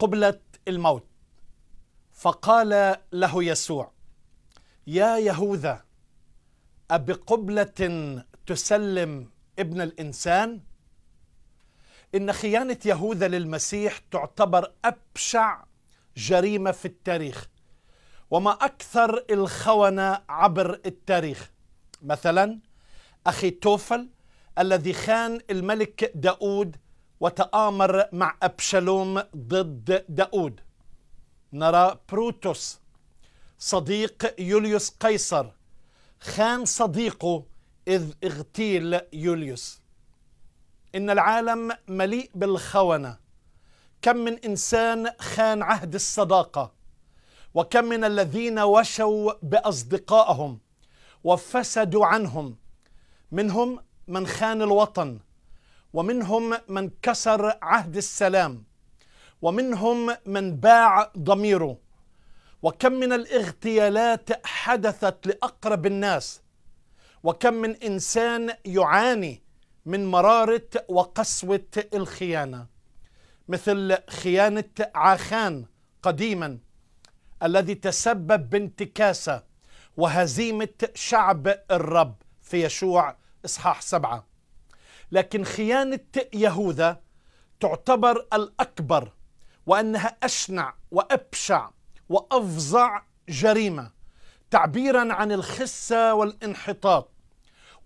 قبلة الموت فقال له يسوع يا يهوذا أبقبلة تسلم ابن الإنسان؟ إن خيانة يهوذا للمسيح تعتبر أبشع جريمة في التاريخ وما أكثر الخونة عبر التاريخ مثلا أخي توفل الذي خان الملك داود وتآمر مع أبشالوم ضد داود نرى بروتوس صديق يوليوس قيصر خان صديقه إذ اغتيل يوليوس إن العالم مليء بالخونة كم من إنسان خان عهد الصداقة وكم من الذين وشوا بأصدقائهم وفسدوا عنهم منهم من خان الوطن ومنهم من كسر عهد السلام ومنهم من باع ضميره وكم من الاغتيالات حدثت لاقرب الناس وكم من انسان يعاني من مراره وقسوه الخيانه مثل خيانه عاخان قديما الذي تسبب بانتكاسه وهزيمه شعب الرب في يشوع اصحاح سبعه لكن خيانة يهوذا تعتبر الأكبر وأنها أشنع وأبشع وأفظع جريمة تعبيرا عن الخسة والانحطاط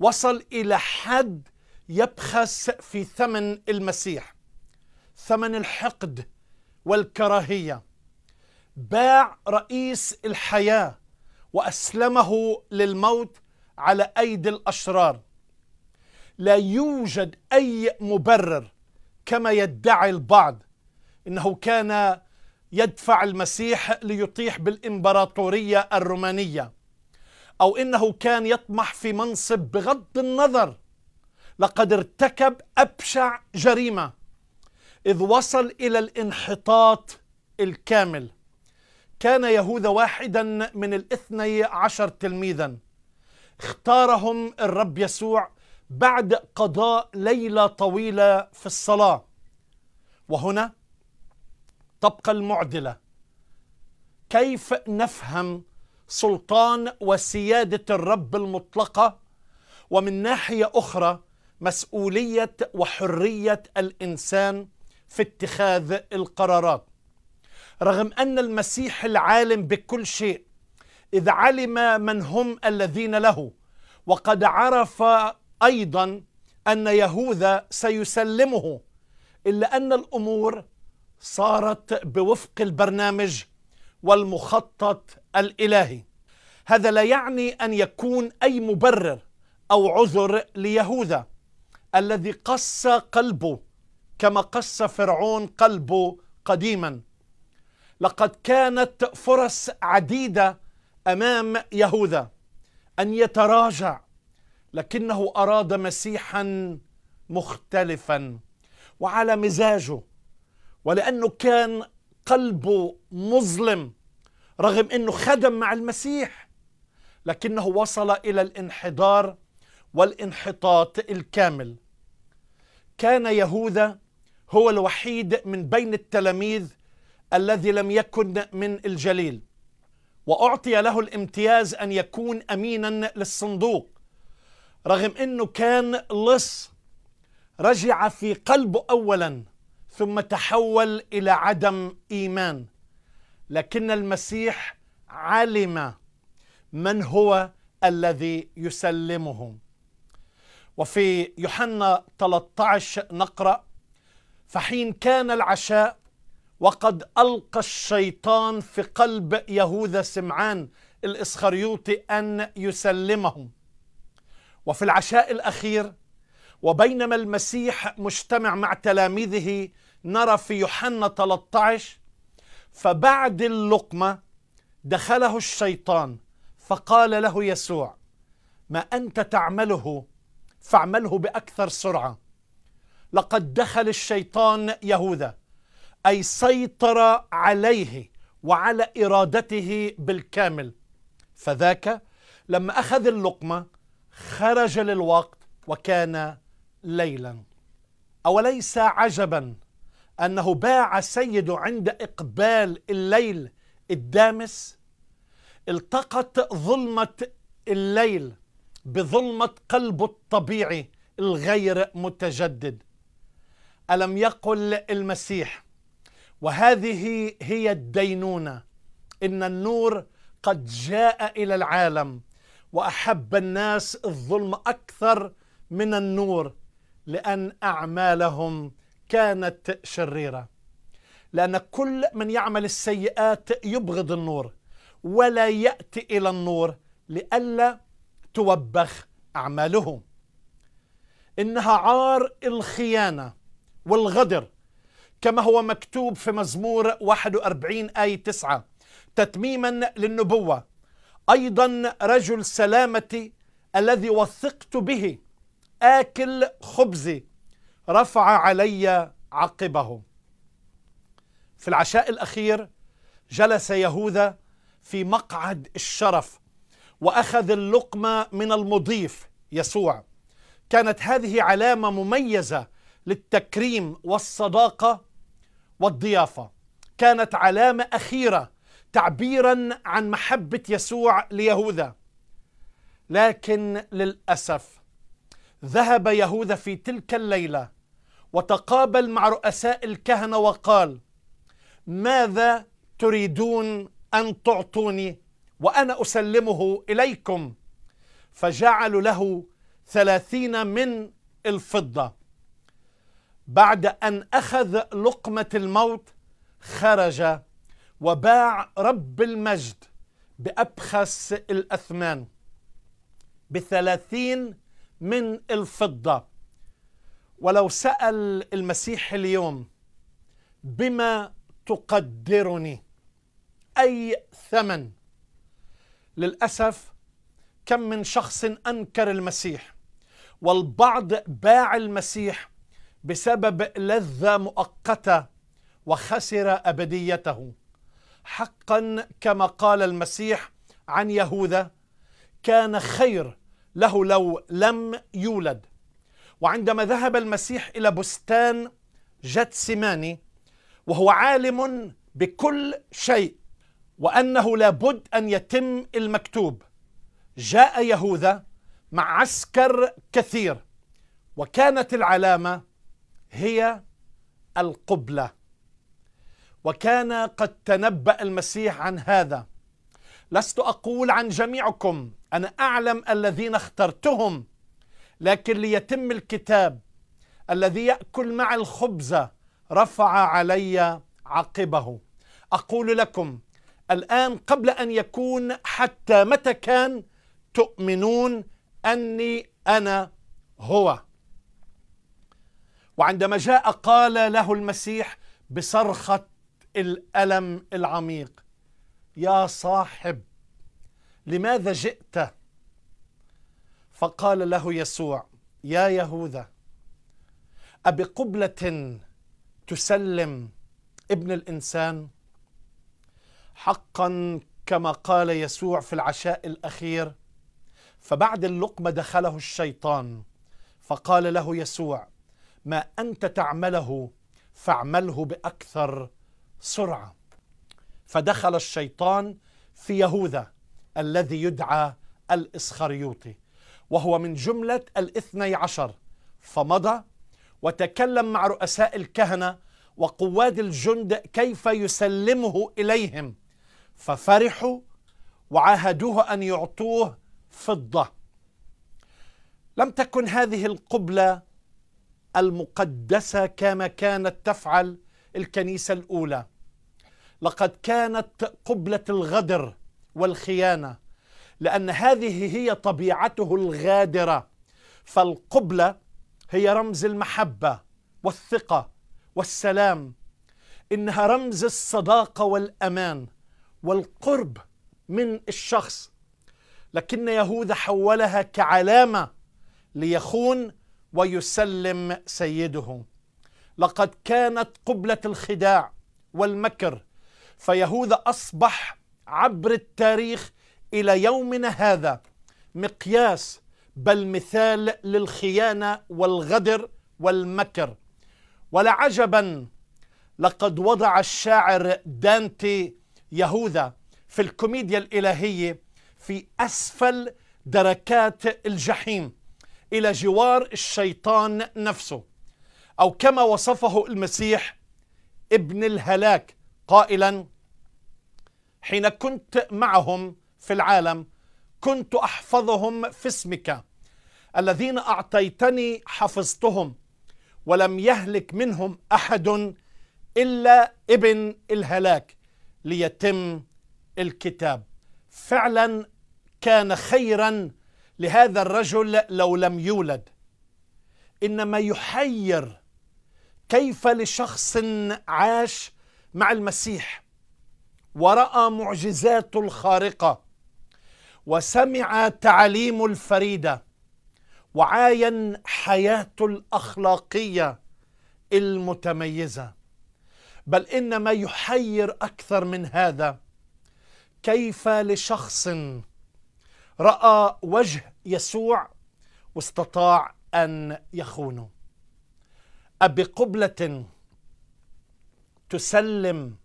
وصل إلى حد يبخس في ثمن المسيح ثمن الحقد والكراهية باع رئيس الحياة وأسلمه للموت على أيدي الأشرار لا يوجد أي مبرر كما يدعي البعض إنه كان يدفع المسيح ليطيح بالإمبراطورية الرومانية أو إنه كان يطمح في منصب بغض النظر لقد ارتكب أبشع جريمة إذ وصل إلى الانحطاط الكامل كان يهوذا واحدا من الاثني عشر تلميذا اختارهم الرب يسوع بعد قضاء ليله طويله في الصلاه وهنا تبقى المعدله كيف نفهم سلطان وسياده الرب المطلقه ومن ناحيه اخرى مسؤوليه وحريه الانسان في اتخاذ القرارات رغم ان المسيح العالم بكل شيء اذ علم من هم الذين له وقد عرف أيضا أن يهوذا سيسلمه إلا أن الأمور صارت بوفق البرنامج والمخطط الإلهي هذا لا يعني أن يكون أي مبرر أو عذر ليهوذا الذي قص قلبه كما قص فرعون قلبه قديما لقد كانت فرص عديدة أمام يهوذا أن يتراجع لكنه اراد مسيحا مختلفا وعلى مزاجه ولانه كان قلبه مظلم رغم انه خدم مع المسيح لكنه وصل الى الانحدار والانحطاط الكامل كان يهوذا هو الوحيد من بين التلاميذ الذي لم يكن من الجليل واعطي له الامتياز ان يكون امينا للصندوق رغم أنه كان لص رجع في قلبه أولا ثم تحول إلى عدم إيمان لكن المسيح علم من هو الذي يسلمه وفي يوحنا 13 نقرأ فحين كان العشاء وقد ألقى الشيطان في قلب يهوذا سمعان الإسخريوطي أن يسلمهم وفي العشاء الأخير وبينما المسيح مجتمع مع تلاميذه نرى في يوحنا 13 فبعد اللقمة دخله الشيطان فقال له يسوع ما أنت تعمله فاعمله بأكثر سرعة لقد دخل الشيطان يهوذا أي سيطر عليه وعلى إرادته بالكامل فذاك لما أخذ اللقمة خرج للوقت وكان ليلا اوليس عجبا انه باع سيد عند اقبال الليل الدامس التقت ظلمه الليل بظلمه قلبه الطبيعي الغير متجدد الم يقل المسيح وهذه هي الدينونه ان النور قد جاء الى العالم واحب الناس الظلم اكثر من النور لان اعمالهم كانت شريره لان كل من يعمل السيئات يبغض النور ولا ياتي الى النور لئلا توبخ اعماله انها عار الخيانه والغدر كما هو مكتوب في مزمور 41 آية 9 تتميما للنبوة ايضا رجل سلامتي الذي وثقت به اكل خبزي رفع علي عقبه في العشاء الاخير جلس يهوذا في مقعد الشرف واخذ اللقمه من المضيف يسوع كانت هذه علامه مميزه للتكريم والصداقه والضيافه كانت علامه اخيره تعبيرا عن محبة يسوع ليهوذا لكن للأسف ذهب يهوذا في تلك الليلة وتقابل مع رؤساء الكهنة وقال ماذا تريدون أن تعطوني وأنا أسلمه إليكم فجعلوا له ثلاثين من الفضة بعد أن أخذ لقمة الموت خرج وباع رب المجد بأبخس الأثمان بثلاثين من الفضة ولو سأل المسيح اليوم بما تقدرني أي ثمن للأسف كم من شخص أنكر المسيح والبعض باع المسيح بسبب لذة مؤقتة وخسر أبديته حقا كما قال المسيح عن يهوذا كان خير له لو لم يولد وعندما ذهب المسيح الى بستان جتسماني وهو عالم بكل شيء وانه لابد ان يتم المكتوب جاء يهوذا مع عسكر كثير وكانت العلامه هي القبله وكان قد تنبأ المسيح عن هذا لست أقول عن جميعكم أنا أعلم الذين اخترتهم لكن ليتم الكتاب الذي يأكل مع الخبز رفع علي عقبه أقول لكم الآن قبل أن يكون حتى متى كان تؤمنون أني أنا هو وعندما جاء قال له المسيح بصرخة الالم العميق يا صاحب لماذا جئت فقال له يسوع يا يهوذا ابقبله تسلم ابن الانسان حقا كما قال يسوع في العشاء الاخير فبعد اللقمه دخله الشيطان فقال له يسوع ما انت تعمله فاعمله باكثر سرعه فدخل الشيطان في يهوذا الذي يدعى الإسخريوطي وهو من جملة الاثني عشر فمضى وتكلم مع رؤساء الكهنة وقواد الجند كيف يسلمه إليهم ففرحوا وعاهدوه أن يعطوه فضة لم تكن هذه القبلة المقدسة كما كانت تفعل الكنيسة الأولى لقد كانت قبلة الغدر والخيانة لأن هذه هي طبيعته الغادرة فالقبلة هي رمز المحبة والثقة والسلام إنها رمز الصداقة والأمان والقرب من الشخص لكن يهوذا حولها كعلامة ليخون ويسلم سيده لقد كانت قبلة الخداع والمكر فيهوذا أصبح عبر التاريخ إلى يومنا هذا مقياس بل مثال للخيانة والغدر والمكر ولا عجبا لقد وضع الشاعر دانتي يهوذا في الكوميديا الإلهية في أسفل دركات الجحيم إلى جوار الشيطان نفسه أو كما وصفه المسيح ابن الهلاك قائلا حين كنت معهم في العالم كنت احفظهم في اسمك الذين اعطيتني حفظتهم ولم يهلك منهم احد الا ابن الهلاك ليتم الكتاب فعلا كان خيرا لهذا الرجل لو لم يولد انما يحير كيف لشخص عاش مع المسيح ورأى معجزاته الخارقة وسمع تعاليمه الفريدة وعاين حياته الأخلاقية المتميزة بل إن ما يحير أكثر من هذا كيف لشخص رأى وجه يسوع واستطاع أن يخونه أبقبلة تسلم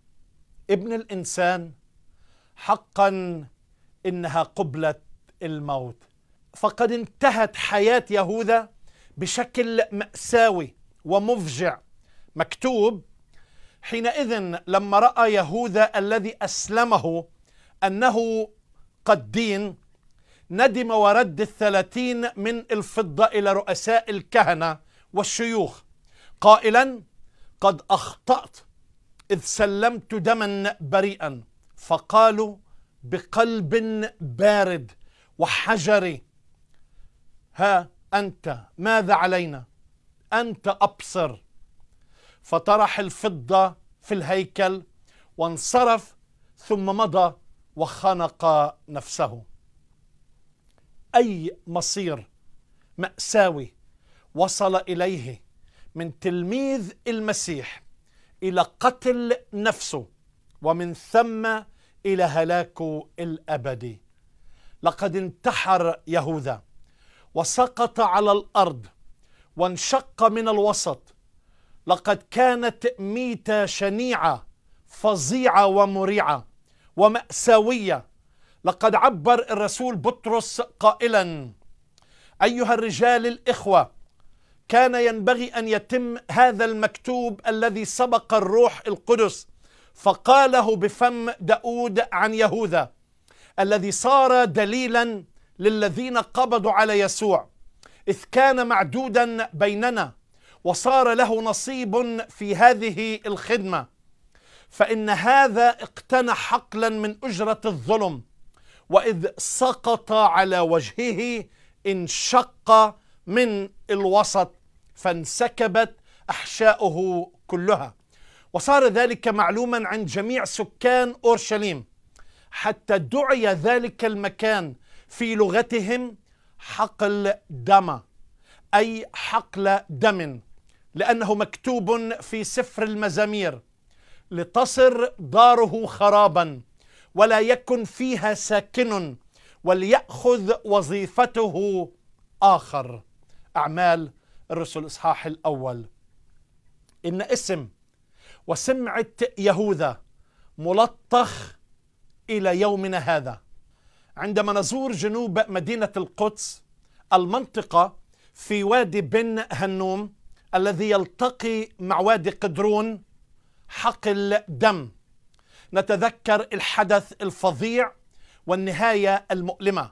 ابن الانسان حقا انها قبله الموت فقد انتهت حياه يهوذا بشكل ماساوي ومفجع مكتوب حينئذ لما راى يهوذا الذي اسلمه انه قد دين ندم ورد الثلاثين من الفضه الى رؤساء الكهنه والشيوخ قائلا قد اخطات إذ سلمت دما بريئا فقالوا بقلب بارد وحجري ها أنت ماذا علينا أنت أبصر فطرح الفضة في الهيكل وانصرف ثم مضى وخنق نفسه أي مصير مأساوي وصل إليه من تلميذ المسيح إلى قتل نفسه ومن ثم إلى هلاكه الأبدي لقد انتحر يهوذا وسقط على الأرض وانشق من الوسط لقد كانت ميتة شنيعة فظيعة ومريعة ومأساوية لقد عبر الرسول بطرس قائلا أيها الرجال الإخوة كان ينبغي ان يتم هذا المكتوب الذي سبق الروح القدس فقاله بفم داود عن يهوذا الذي صار دليلا للذين قبضوا على يسوع اذ كان معدودا بيننا وصار له نصيب في هذه الخدمه فان هذا اقتنى حقلا من اجره الظلم واذ سقط على وجهه انشق من الوسط فانسكبت أحشاؤه كلها وصار ذلك معلوما عند جميع سكان أورشليم حتى دعي ذلك المكان في لغتهم حقل دما أي حقل دم لأنه مكتوب في سفر المزامير لتصر داره خرابا ولا يكن فيها ساكن وليأخذ وظيفته آخر أعمال الرسل إصحاح الأول إن اسم وسمعة يهوذا ملطخ إلى يومنا هذا عندما نزور جنوب مدينة القدس المنطقة في وادي بن هنوم الذي يلتقي مع وادي قدرون حقل دم نتذكر الحدث الفظيع والنهاية المؤلمة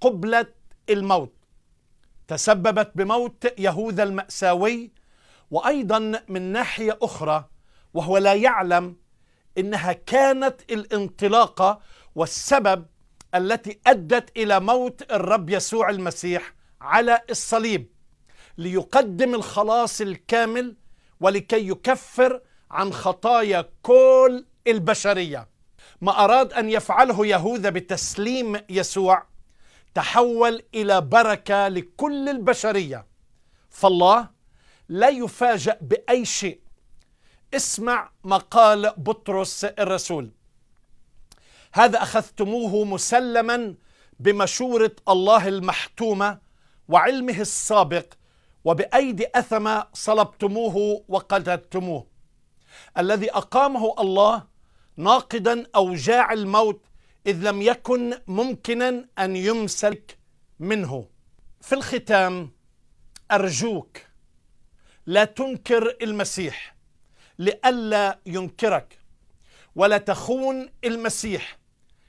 قبلة الموت تسببت بموت يهوذا المأساوي وأيضا من ناحية أخرى وهو لا يعلم إنها كانت الانطلاقة والسبب التي أدت إلى موت الرب يسوع المسيح على الصليب ليقدم الخلاص الكامل ولكي يكفر عن خطايا كل البشرية ما أراد أن يفعله يهوذا بتسليم يسوع تحول الى بركه لكل البشريه فالله لا يفاجأ باي شيء اسمع ما قال بطرس الرسول هذا اخذتموه مسلما بمشوره الله المحتومه وعلمه السابق وبايدي اثمه صلبتموه وقتلتموه الذي اقامه الله ناقدا اوجاع الموت إذ لم يكن ممكنا أن يمسك منه في الختام أرجوك لا تنكر المسيح لئلا ينكرك ولا تخون المسيح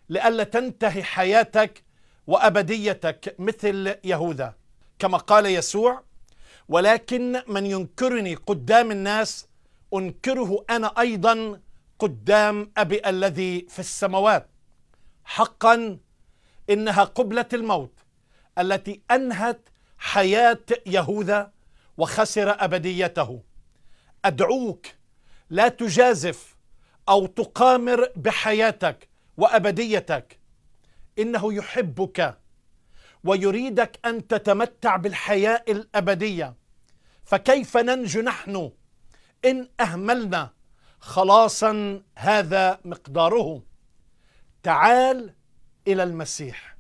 لئلا تنتهي حياتك وأبديتك مثل يهوذا كما قال يسوع ولكن من ينكرني قدام الناس أنكره أنا أيضا قدام أبي الذي في السماوات حقا انها قبله الموت التي انهت حياه يهوذا وخسر ابديته ادعوك لا تجازف او تقامر بحياتك وابديتك انه يحبك ويريدك ان تتمتع بالحياه الابديه فكيف ننجو نحن ان اهملنا خلاصا هذا مقداره تعال إلى المسيح